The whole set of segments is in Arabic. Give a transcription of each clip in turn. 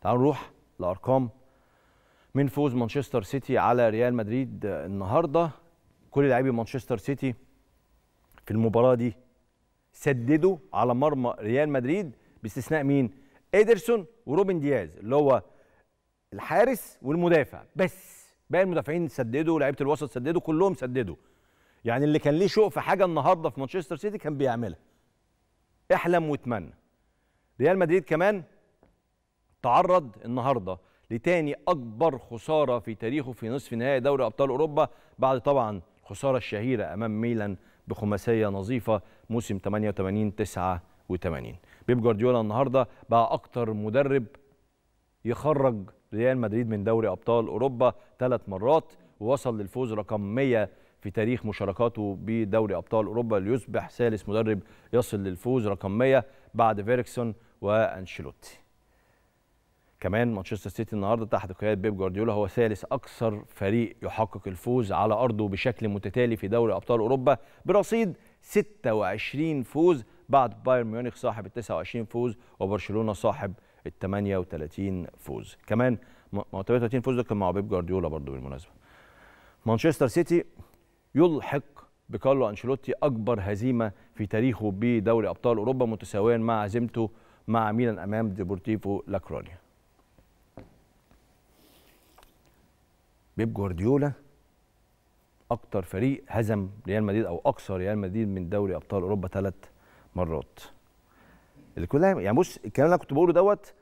تعالوا نروح لارقام من فوز مانشستر سيتي على ريال مدريد النهارده كل لاعبي مانشستر سيتي في المباراه دي سددوا على مرمى ريال مدريد باستثناء مين؟ ايدرسون وروبن دياز اللي هو الحارس والمدافع بس باقي المدافعين سددوا لعيبه الوسط سددوا كلهم سددوا يعني اللي كان ليه شوق في حاجه النهارده في مانشستر سيتي كان بيعملها احلم واتمنى ريال مدريد كمان تعرض النهارده لتاني اكبر خساره في تاريخه في نصف نهائي دوري ابطال اوروبا بعد طبعا الخساره الشهيره امام ميلان بخماسيه نظيفه موسم 88 89 بيب جوارديولا النهارده بقى اكتر مدرب يخرج ريال مدريد من دوري ابطال اوروبا ثلاث مرات ووصل للفوز رقم 100 في تاريخ مشاركاته بدوري ابطال اوروبا ليصبح ثالث مدرب يصل للفوز رقم 100 بعد فيركسون وانشيلوتي كمان مانشستر سيتي النهارده تحت قياده بيب جوارديولا هو ثالث اكثر فريق يحقق الفوز على ارضه بشكل متتالي في دوري ابطال اوروبا برصيد 26 فوز بعد بايرن ميونخ صاحب ال 29 فوز وبرشلونه صاحب ال 38 فوز كمان ما هو 38 فوز ده كان مع بيب جوارديولا برضه بالمناسبه مانشستر سيتي يلحق بكارلو انشيلوتي اكبر هزيمه في تاريخه بدوري ابطال اوروبا متساويا مع هزيمته مع ميلان امام ديبورتيفو لاكرونيا بيب جوارديولا اكتر فريق هزم ريال مدريد او اكثر ريال مدريد من دوري ابطال اوروبا ثلاث مرات اللي كلها يعني بص الكلام اللي انا كنت بقوله دوت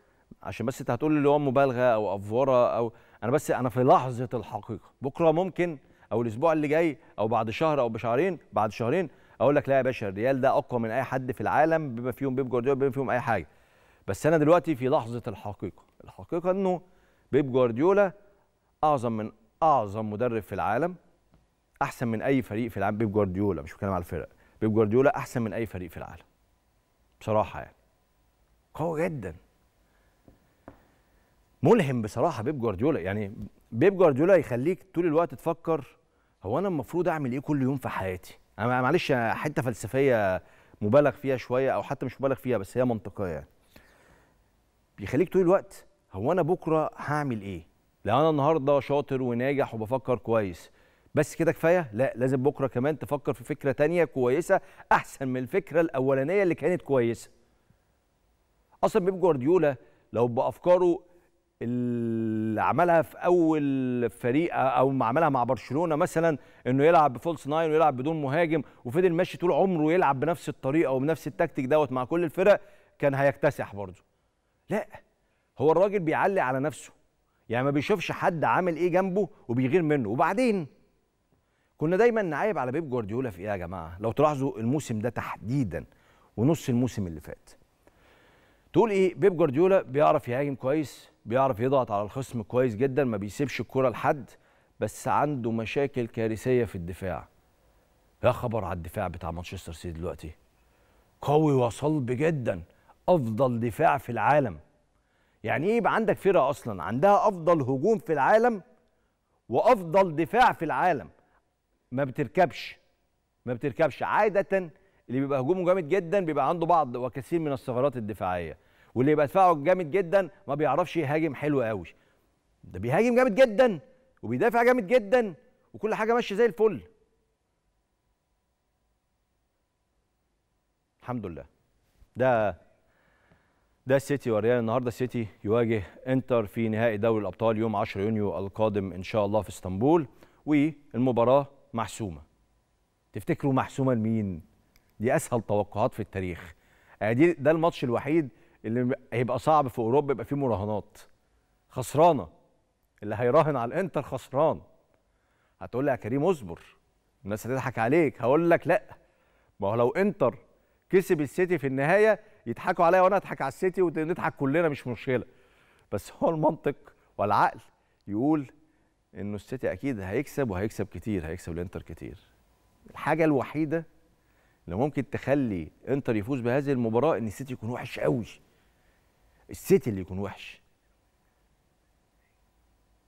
عشان بس انت هتقول لي اللي هو مبالغه او افوره او انا بس انا في لحظه الحقيقه بكره ممكن او الاسبوع اللي جاي او بعد شهر او بشهرين بعد شهرين اقول لك لا يا باشا الريال ده اقوى من اي حد في العالم بما فيهم بيب جوارديولا بما فيهم اي حاجه بس انا دلوقتي في لحظه الحقيقه الحقيقه انه بيب جوارديولا اعظم من اعظم مدرب في العالم احسن من اي فريق في العالم بيب جوارديولا مش بتكلم على الفرق بيب جوارديولا احسن من اي فريق في العالم بصراحه يعني قوي جدا ملهم بصراحه بيب جوارديولا يعني بيب جوارديولا يخليك طول الوقت تفكر هو انا المفروض اعمل ايه كل يوم في حياتي انا معلش حته فلسفيه مبالغ فيها شويه او حتى مش مبالغ فيها بس هي منطقيه يعني بيخليك طول الوقت هو انا بكره هعمل ايه لو انا النهارده شاطر وناجح وبفكر كويس بس كده كفايه لا لازم بكره كمان تفكر في فكره تانية كويسه احسن من الفكره الاولانيه اللي كانت كويسه اصلا بيب جوارديولا لو بافكاره اللي عملها في اول فريق او ما عملها مع برشلونه مثلا انه يلعب بفولس ناين ويلعب بدون مهاجم وفضل ماشي طول عمره يلعب بنفس الطريقه وبنفس التكتيك دوت مع كل الفرق كان هيكتسح برضه لا هو الراجل بيعلي على نفسه يعني ما بيشوفش حد عامل ايه جنبه وبيغير منه وبعدين كنا دايما نعايب على بيب جوارديولا في ايه يا جماعه لو تلاحظوا الموسم ده تحديدا ونص الموسم اللي فات تقول ايه بيب جوارديولا بيعرف يهاجم كويس بيعرف يضغط على الخصم كويس جدا ما بيسيبش الكره لحد بس عنده مشاكل كارثيه في الدفاع يا خبر على الدفاع بتاع مانشستر سيتي دلوقتي قوي وصلب جدا افضل دفاع في العالم يعني ايه يبقى عندك فرقه اصلا عندها افضل هجوم في العالم وافضل دفاع في العالم ما بتركبش ما بتركبش عاده اللي بيبقى هجومه جامد جدا بيبقى عنده بعض وكثير من الثغرات الدفاعيه واللي يبقى دفاعه جامد جدا ما بيعرفش يهاجم حلو قوي ده بيهاجم جامد جدا وبيدافع جامد جدا وكل حاجه ماشيه زي الفل الحمد لله ده ده السيتي والريال النهارده السيتي يواجه انتر في نهائي دوري الابطال يوم 10 يونيو القادم ان شاء الله في اسطنبول والمباراه محسومه تفتكروا محسومه لمين دي اسهل توقعات في التاريخ يعني دي ده الماتش الوحيد اللي هيبقى صعب في اوروبا يبقى فيه مراهنات خسرانه اللي هيراهن على الانتر خسران هتقول لي يا كريم اصبر الناس هتضحك عليك هقول لك لا ما هو لو انتر كسب السيتي في النهايه يضحكوا عليا وانا اضحك على السيتي ونضحك كلنا مش مشكله بس هو المنطق والعقل يقول انه السيتي اكيد هيكسب وهيكسب كتير هيكسب الانتر كتير الحاجه الوحيده اللي ممكن تخلي انتر يفوز بهذه المباراه ان السيتي يكون وحش قوي السيتي اللي يكون وحش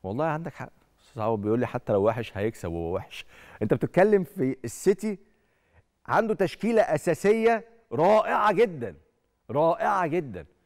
والله عندك حق صعب بيقول لي حتى لو وحش هيكسب وهو وحش انت بتتكلم في السيتي عنده تشكيله اساسيه رائعه جدا رائعه جدا